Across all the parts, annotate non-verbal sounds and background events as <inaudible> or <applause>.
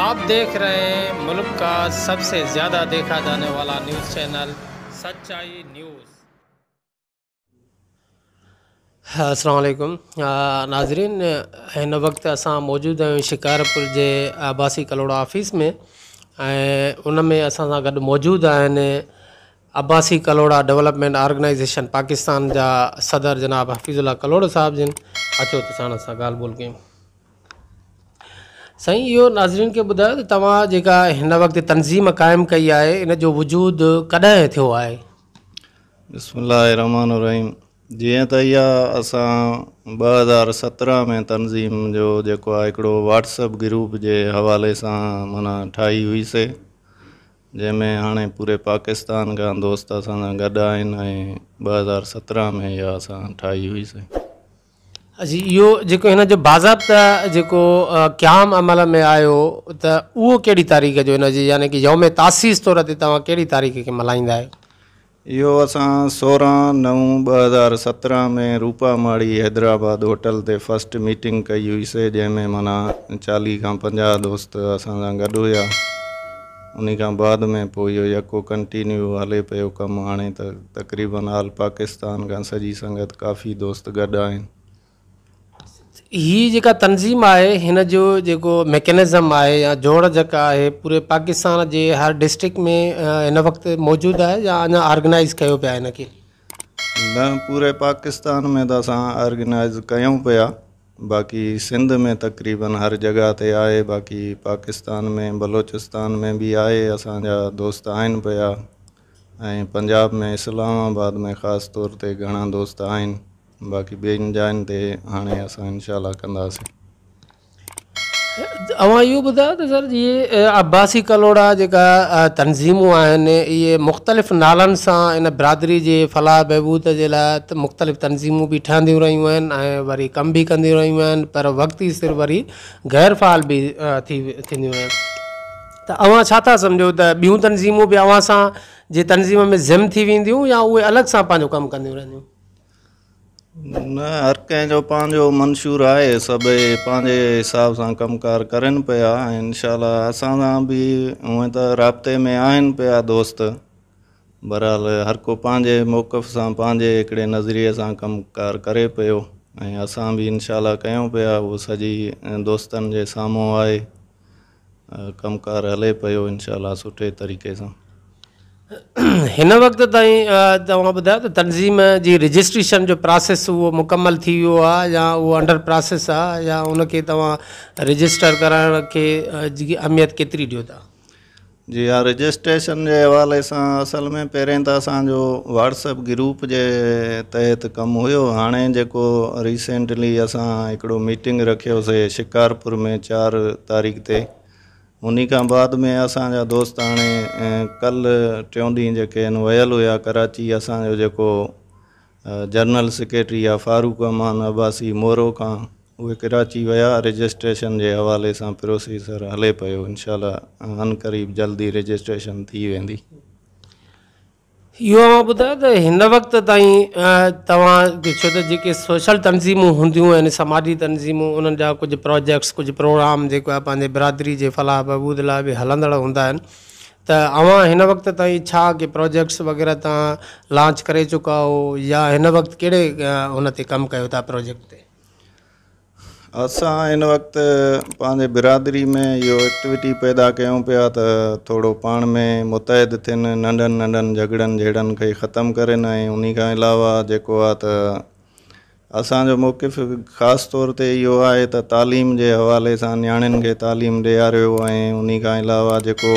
आप देख रहे हैं मुल्क का सबसे ज़्यादा देखा जाने वाला न्यूज़ चैनल सच्चाई न्यूज़ असलकुम नाजरीन हिन वक़्तु असां मौजूदु आहियूं शिकारपुर के आबासी कलोड़ा ऑफ़िस में ऐं उन में असां सां गॾु मौजूदु आहिनि कलोड़ा डेवलपमेंट ऑर्गेनाइजेशन पाकिस्तान जा सदर जनाब हफ़ीज़ुल्ला कलोड़ साहब जिन अचो तो साण असां ॻाल्हि साईं इहो नाज़रीन खे ॿुधायो त तव्हां जेका हिन वक़्तु तनज़ीम क़ाइमु कई आहे इन जो वजूदु कॾहिं थियो आहे बसमानु रहीम जीअं त इहा असां ॿ हज़ार सत्रहं में तनज़ीम जो जेको आहे हिकिड़ो ग्रुप जे हवाले सां माना ठाही हुईसीं जंहिंमें हाणे पूरे पाकिस्तान खां दोस्त असां सां गॾु आहिनि ऐं ॿ हज़ार सत्रहं में इहा अजी इहो जेको हिन जो बाज़ारता जेको क्याम अमल में आयो त उहो कहिड़ी तारीख़ जो हिनजी यानी कि यम तासीस तौर ते तव्हां कहिड़ी तारीख़ खे मल्हाईंदा आहियो इहो असां सोरहं नव ॿ हज़ार सत्रहं में माड़ी हैदराबाद होटल ते फस्ट मीटिंग कई हुई से जंहिंमें माना चालीह खां पंजाह दोस्त असां सां गॾु हुआ उन खां बाद में पोइ इहो यको कंटिन्यू हले पियो कमु हाणे त तक़रीबन आल पाकिस्तान खां सॼी संगत काफ़ी दोस्त गॾु आहिनि हीअ जेका तंज़ीम आहे हिन जो जेको मेकेनिज़म आहे या जोड़ जेका आहे पूरे पाकिस्तान जे हर डिस्ट्रिक्ट में हिन वक़्तु मौजूदु आहे या अञा ऑर्गनाइज़ कयो पिया हिनखे न पूरे पाकिस्तान में त असां ऑर्गनाइज़ कयूं पिया बाक़ी सिंध में तक़रीबन हर जॻह ते आहे बाक़ी पाकिस्तान में बलोचिस्तान में बि आहे असांजा दोस्त आहिनि पिया ऐं पंजाब में इस्लामाबाद में ख़ासि तौर ते घणा दोस्त आहिनि बाक़ी ते अवां इहो ॿुधायो त सर इहे अब्बासी कलोड़ा जेका तनज़ीमूं आहिनि इहे मुख़्तलिफ़ नालनि सां इन बिरादरी जे फलाह बहबूद जे लाइ त मुख़्तलिफ़ तनज़ीमूं बि ठहंदियूं रहियूं आहिनि ऐं वरी कम बि कंदियूं रहियूं आहिनि पर वक़्त ई सरी ग़ैर फ़ाल बि थी थींदियूं आहिनि त तव्हां छा था सम्झो त ॿियूं तनज़ीमूं बि सां जे तनज़ीम में ज़िम थी वेंदियूं या उहे अलॻि सां पंहिंजो कमु कंदियूं रहंदियूं न हर कंहिंजो पंहिंजो मंशूर आहे सभई पंहिंजे हिसाब सां कमकार करनि पिया ऐं इनशा असां सां बि हूअं त राब्ते में आहिनि पिया दोस्त बरहाल हर को पंहिंजे मौक़फ़ सां पंहिंजे हिकिड़े नज़रिए सां कमकार करे पियो ऐं असां बि इनशाला कयूं पिया उहो सॼी दोस्तनि जे साम्हूं आहे कमु हले पियो इनशाला सुठे तरीक़े सां <clears throat> हिन वक़्त ताईं तव्हां ॿुधायो त तनज़ीम जी रजिस्ट्रेशन जो प्रोसेस उहो मुकमल थी वियो आहे या उहो अंडर प्रोसेस आहे या उनखे तव्हां रजिस्टर कराइण खे जी अहमियत केतिरी ॾियो था जी हा रजिस्ट्रेशन जे हवाले सां असल में पहिरें त असांजो व्हाट्सअप ग्रुप जे तहत कमु हुयो हाणे जेको रीसेंटली असां हिकिड़ो मीटिंग रखियोसीं शिकारपुर में चारि तारीख़ ते उन खां बाद में असांजा दोस्त हाणे कल्ह टियों ॾींहुं जेके आहिनि वियल हुया कराची असांजो जेको जनरल सेक्रेटरी आहे फारूक अमान अब्बासी मोरो खां उहे कराची विया रजिस्ट्रेशन जे हवाले सां प्रोसीजर हले पियो इनशा अनक़रीब जल्दी रजिस्ट्रेशन थी वेंदी इहो मां ॿुधायो त हिन वक़्तु ताईं तव्हां ॾिसो त जेके सोशल तनज़ीमूं हूंदियूं आहिनि समाजी तनज़ीमूं उन्हनि जा कुझु प्रोजेक्ट्स कुझु प्रोग्राम जेको आहे पंहिंजे बिरादरी जे फलाह बबूद लाइ बि हलंदड़ हूंदा आहिनि त तव्हां हिन वक़्त ताईं छा के प्रोजेक्ट्स वग़ैरह तव्हां लांच करे चुका हो या हिन वक़्तु कहिड़े हुन ते कमु कयो था प्रोजेक्ट ते असां हिन वक़्तु पंहिंजे बिरादरी में इहो एक्टिविटी पैदा कयूं पिया त थोरो पाण में मुतैद थियनि नंढनि नंढनि झगड़नि जहिड़नि खे ख़तमु करनि ऐं उन खां अलावा जेको आहे त असांजो मौक़फ़ु ख़ासि तौर ते इहो आहे त तालीम जे हवाले सां नियाणियुनि खे तालीम ॾियारियो ऐं उनखां अलावा जेको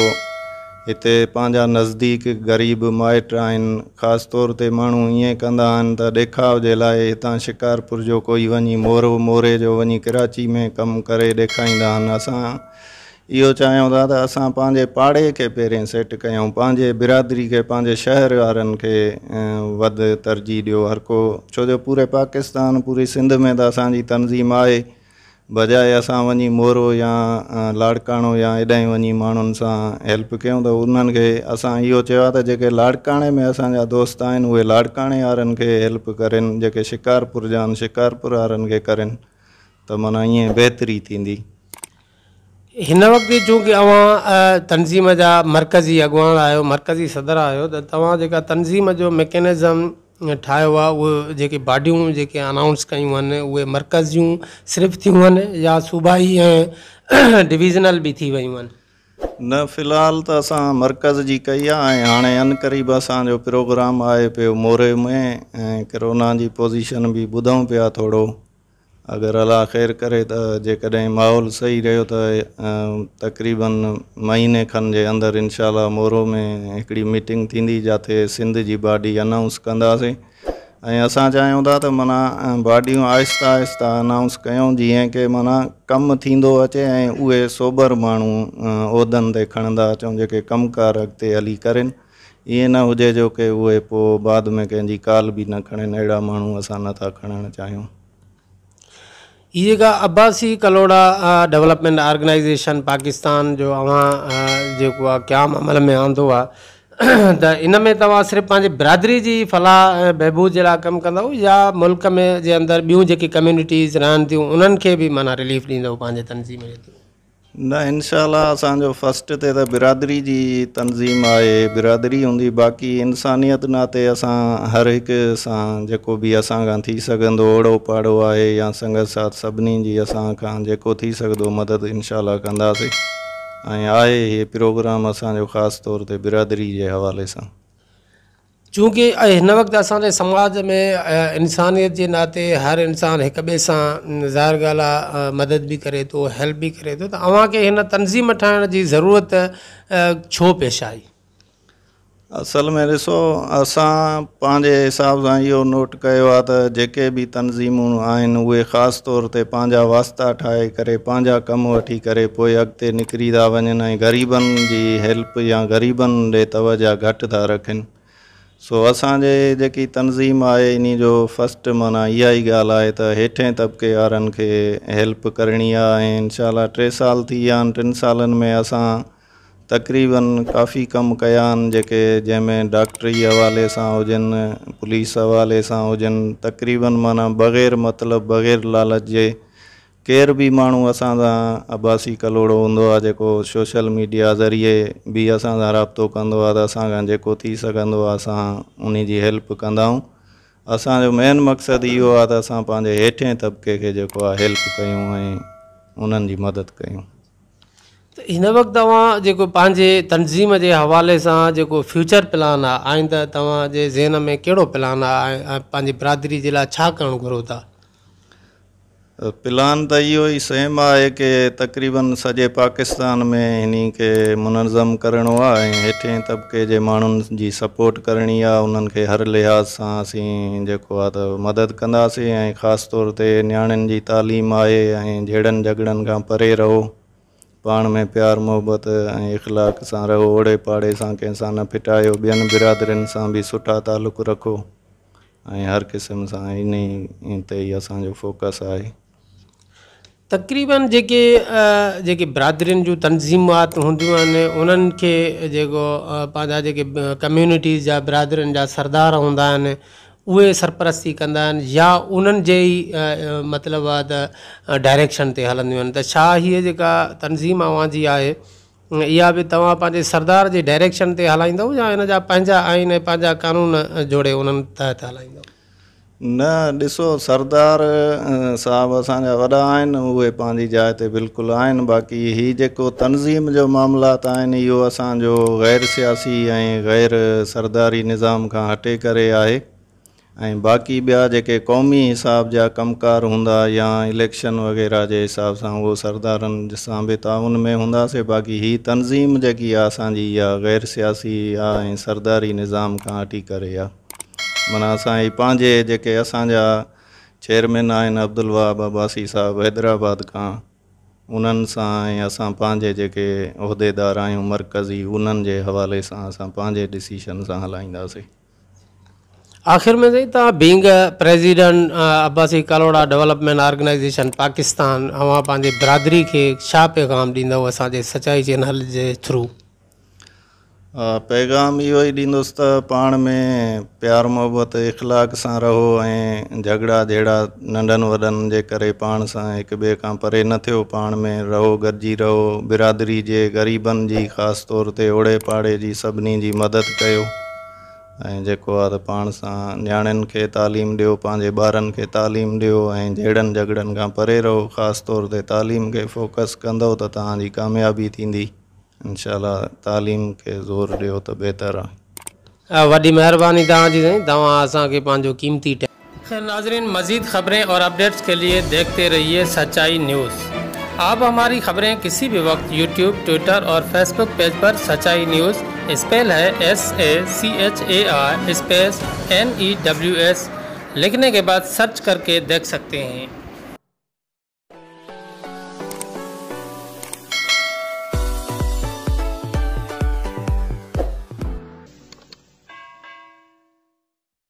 हिते पंहिंजा नज़दीक ग़रीब माइट आहिनि ख़ासि तौर ते माण्हू ईअं कंदा आहिनि त ॾेखाव जे लाइ हितां शिकारपुर जो कोई वञी मोरो मोरे जो वञी कराची में कमु करे ॾेखारींदा आहिनि असां इहो चाहियूं था त असां पंहिंजे पाड़े खे पहिरें सेट कयूं पंहिंजे बिरादरी खे पंहिंजे शहर वारनि खे वध तरजी ॾियो हर को छो जो पूरे पाकिस्तान पूरी सिंध में त असांजी तनज़ीम आहे बजाए असां वञी मोरो या लाड़काणो या हेॾे वञी माण्हुनि सां हेल्प कयूं त उन्हनि खे असां इहो चयो आहे त जेके लाड़काणे में असांजा दोस्त आहिनि उहे लाड़काणे वारनि खे हेल्प करनि जेके शिकारपुर जा आहिनि शिकारपुर वारनि खे करनि त माना ईअं बहितरी थींदी हिन वक़्ति चूंकी तव्हां तंज़ीम जा मर्कज़ी अॻुवा आहियो मर्कज़ी सदर आहियो त तव्हां जेका जो मैकेनिज़म ठाहियो आहे उहे जेके बाडियूं जेके अनाउंस कयूं आहिनि उहे मर्कज़ियूं सिर्फ़ु थियूं आहिनि या सूबाई ऐं डिवीज़नल <clears throat> बि थी वियूं आहिनि न फ़िलहाल त असां मर्कज़ जी कई आहे ऐं हाणे इनकरीब असांजो प्रोग्राम आहे पियो मोरे में ऐं कोरोना जी पोज़ीशन बि ॿुधूं पिया थोरो अगरि अलाह ख़ैर करे त जेकॾहिं माहौल सही रहियो त तक़रीबन महीने खनि जे अंदरि इनशा मोरो में हिकिड़ी मीटिंग थींदी जिते सिंध जी बॉडी अनाउंस कंदासीं ऐं असां चाहियूं था त माना बॉडियूं आहिस्ता आहिस्ता अनाउंस कयूं जीअं की माना कमु थींदो अचे ऐं उहे सोभर माण्हू उहिदनि ते खणंदा अचूं जेके कमुकार अॻिते हली करनि ईअं न हुजे जो की उहे पोइ बाद में कंहिंजी काल बि न खणनि अहिड़ा माण्हू असां नथा खणणु चाहियूं ಈಗ ಅಬ್ಬಾಸಿ ಕಲೋಡ ಡೆವಲಪ್ಮೆಂट ऑर्गेनाइजेशन पाकिस्तान जो अवां जेको आहे अमल में आंदो आहे <clears throat> त इन में तव्हां सिर्फ़ु बिरादरी की फलाह बहबूद जे लाइ कमु कंदव या मुल्क में अंदर बी ॿियूं कम्यूनिटीज़ रहन थियूं उन्हनि खे माना रिलीफ ॾींदव तनज़ीम जे न इनशा असांजो फस्ट ते त बिरादरी जी तनज़ीम आहे बिरादरी हूंदी बाक़ी इंसानियत नाते असां हर हिक सां जेको बि असांखां थी सघंदो ओड़ो पाड़ो आहे या संगत साथ सभिनी जी असांखां जेको थी सघंदो मदद इनशाला कंदासीं ऐं आहे इहे प्रोग्राम असांजो ख़ासि तौर ते बिरादरी जे हवाले सां चूंकि हिन वक़्तु असांजे समाज में इंसानियत जे नाते हर इंसानु हिकु ॿिए सां ज़ाहिर ॻाल्हि आहे मदद बि करे थो हेल्प बि करे थो तव्हांखे हिन तनज़ीम ठाहिण जी ज़रूरत छो पेश आई असल में ॾिसो असां पंहिंजे हिसाब सां इहो नोट कयो आहे त जेके बि तनज़ीमूं आहिनि उहे ख़ासि तौर ते पंहिंजा वास्ता ठाहे करे पंहिंजा कमु वठी करे पोइ अॻिते निकिरी था वञनि ऐं ग़रीबनि जी हेल्प या ग़रीबनि ॾे तवज घटि था रखनि सो असांजे जेकी तनज़ीम आहे इन जो फस्ट माना इहा ई ॻाल्हि आहे त हेठे तबिके वारनि खे हेल्प करणी आहे ऐं इनशा टे साल थी विया आहिनि टिनि सालनि में असां तक़रीबन काफ़ी कम कया आहिनि जेके जंहिंमें डॉक्टरी हवाले सां हुजनि पुलिस हवाले सां हुजनि तक़रीबन माना बग़ैर मतिलबु बग़ैर लालच जे केर बि माण्हू असां सां अबासी कलोड़ो हूंदो आहे जेको सोशल मीडिया ज़रिए बि असां सां राबितो कंदो आहे त असांखां जेको थी सघंदो आहे असां उन जी हेल्प कंदा कंदाऊं असांजो मेन मक़सदु इहो आहे त असां पंहिंजे हेठें तबिके खे जेको आहे हेल्प कयूं ऐं उन्हनि जी मदद कयूं त हिन वक़्तु तव्हां जेको पंहिंजे तनज़ीम जे हवाले सां जेको फ्यूचर प्लान आहे आई त तव्हांजे ज़ेन में कहिड़ो प्लान आहे ऐं पंहिंजे बिरादरी जे लाइ छा करणु घुरो था प्लान त इहो ई सेम आहे की तक़रीबन सॼे पाकिस्तान में हिन खे मुनज़म करिणो आहे ऐं हेठें तबिके जे माण्हुनि जी सपोट करणी आहे उन्हनि खे हर लिहाज़ सां असीं जेको आहे त मदद कंदासीं ऐं ख़ासि तौर ते नियाणियुनि जी तालीम आहे ऐं जहिड़नि झगड़नि खां परे रहो पाण में प्यारु मुहबत ऐं इख़लाक सां रहो ओड़े पाड़े सां कंहिं सां न फिटायो ॿियनि बिरादरीनि सां बि सुठा तालुक रखो ऐं हर क़िस्म सां इन ते ई असांजो फोकस आहे तक़रीबन जेके जेके बिरादरीनि जूं तनज़ीमात हूंदियूं आहिनि उन्हनि खे जेको पंहिंजा जेके कम्यूनिटीज़ जा बिरादरीनि जा सरदार हूंदा आहिनि उहे सरपरस्ती कंदा आहिनि या उन्हनि जे ई मतिलबु आहे त डायरेक्शन ते हलंदियूं आहिनि त छा हीअ जेका तनज़ीम अव्हां आहे इहा बि तव्हां पंहिंजे सरदार जे डायरेक्शन ते हलाईंदव या हिन जा पंहिंजा आहिनि पंहिंजा क़ानून जोड़े उन्हनि तहत हलाईंदो न ॾिसो सरदार साहब असांजा वॾा आहिनि उहे पंहिंजी जाइ ते बिल्कुलु आहिनि बाक़ी हीअ जेको तनज़ीम जो मामलात आहिनि इहो असांजो ग़ैर सियासी ऐं ग़ैर सरदारी निज़ाम खां हटे करे आहे ऐं बाक़ी ॿिया जेके क़ौमी हिसाब जा कमकार हूंदा या इलेक्शन वग़ैरह जे हिसाब सां उहो सरदारनि सां बि ताउन में हूंदासीं बाक़ी हीअ तनज़ीम जेकी आहे असांजी इहा ग़ैर सियासी आहे ऐं सरदारी निज़ाम खां हटी करे आहे माना असांजे पंहिंजे जेके असांजा चेयरमैन आहिनि वाह अब्बासी साहिबु हैदराबाद खां उन्हनि सां ऐं असां पंहिंजे जेके उहिदेदार आहियूं मर्कज़ी उन्हनि जे हवाले सां असां पंहिंजे डिसीशन सां हलाईंदासीं आख़िर में साईं तव्हां being president Abbasi Kaloda development organization Pakistan पंहिंजे बिरादरी खे छा पैगाम ॾींदव असांजे सचाई चैनल जे थ्रू हा पैगाम इहो ई ॾींदुसि त पाण में प्यार मोहबत इख़लाक सां रहो ऐं झगड़ा जहिड़ा नंढनि वॾनि जे करे पाण सां हिक ॿिए खां परे न थियो पाण में रहो गॾिजी रहो बिरादरी जे ग़रीबनि जी ख़ासि तौर ते ओड़े पाड़े जी सभिनी जी मदद कयो ऐं जेको आहे त पाण सां नियाणियुनि खे तालीम ॾियो पंहिंजे ॿारनि खे तालीम ॾियो ऐं जहिड़नि झगड़नि खां परे रहो ख़ासि तौर ते तालीम खे फोकस कंदो त तव्हांजी कामयाबी थींदी इनशाला तालीम के ज़ोर ॾियो तो त बहितरु आहे वॾी महिरबानी तव्हांजी साईं क़ीमती टाइम नाजरीन मज़ीद ख़बरें और अपडेट्स के लिए देखते रहिए सच्चाई न्यूज़ आप हमारी खबरें किसी भी वक्त यूट्यूब ट्विटर और फेसबुक पेज पर सच्चाई न्यूज़ स्पेल है S A C H A R space N E W S लिखने के बाद सर्च करके देख सकते हैं